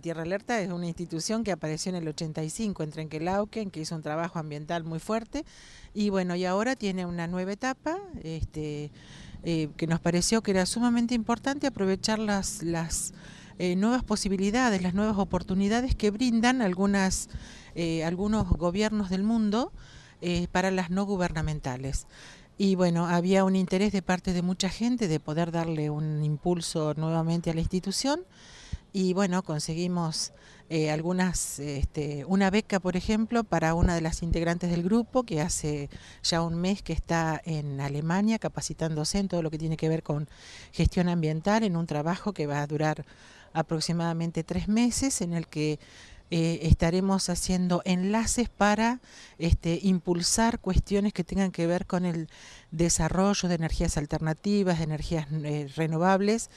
Tierra Alerta es una institución que apareció en el 85 en Trenquelauquen, que hizo un trabajo ambiental muy fuerte y bueno, y ahora tiene una nueva etapa este, eh, que nos pareció que era sumamente importante aprovechar las, las eh, nuevas posibilidades, las nuevas oportunidades que brindan algunas, eh, algunos gobiernos del mundo para las no gubernamentales. Y bueno, había un interés de parte de mucha gente de poder darle un impulso nuevamente a la institución y bueno, conseguimos eh, algunas, este, una beca, por ejemplo, para una de las integrantes del grupo que hace ya un mes que está en Alemania capacitándose en todo lo que tiene que ver con gestión ambiental, en un trabajo que va a durar aproximadamente tres meses, en el que eh, estaremos haciendo enlaces para este, impulsar cuestiones que tengan que ver con el desarrollo de energías alternativas, de energías eh, renovables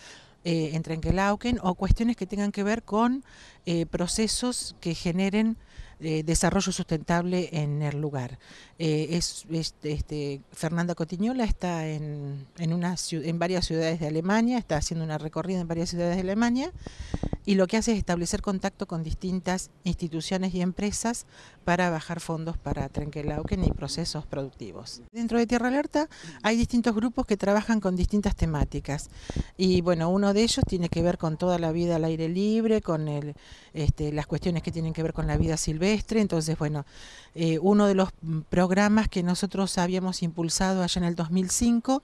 eh, en o cuestiones que tengan que ver con eh, procesos que generen eh, desarrollo sustentable en el lugar. Eh, es, este, este, Fernanda Cotiñola está en, en, en varias ciudades de Alemania, está haciendo una recorrida en varias ciudades de Alemania y lo que hace es establecer contacto con distintas instituciones y empresas para bajar fondos para Trenkelauken y procesos productivos. Dentro de Tierra Alerta hay distintos grupos que trabajan con distintas temáticas y bueno, uno de ellos tiene que ver con toda la vida al aire libre, con el, este, las cuestiones que tienen que ver con la vida silvestre, entonces, bueno, eh, uno de los mm, programas que nosotros habíamos impulsado allá en el 2005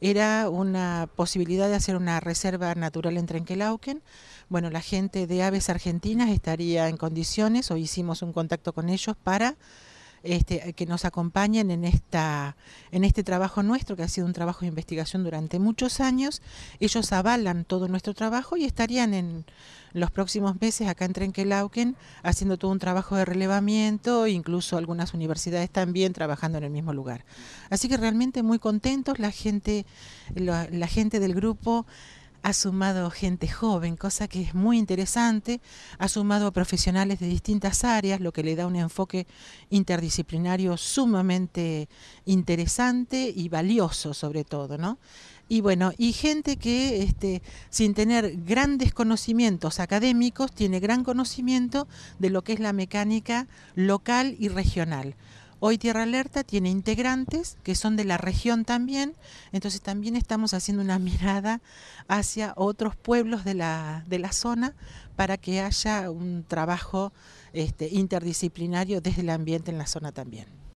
era una posibilidad de hacer una reserva natural en Trenquelauquen. Bueno, la gente de Aves Argentinas estaría en condiciones, o hicimos un contacto con ellos para este, eh, que nos acompañen en, esta, en este trabajo nuestro, que ha sido un trabajo de investigación durante muchos años. Ellos avalan todo nuestro trabajo y estarían en los próximos meses acá en Trenkelauken haciendo todo un trabajo de relevamiento, incluso algunas universidades también trabajando en el mismo lugar. Así que realmente muy contentos, la gente, la gente del grupo ha sumado gente joven, cosa que es muy interesante, ha sumado profesionales de distintas áreas, lo que le da un enfoque interdisciplinario sumamente interesante y valioso sobre todo, ¿no? Y bueno, y gente que este, sin tener grandes conocimientos académicos, tiene gran conocimiento de lo que es la mecánica local y regional. Hoy Tierra Alerta tiene integrantes que son de la región también, entonces también estamos haciendo una mirada hacia otros pueblos de la, de la zona para que haya un trabajo este, interdisciplinario desde el ambiente en la zona también.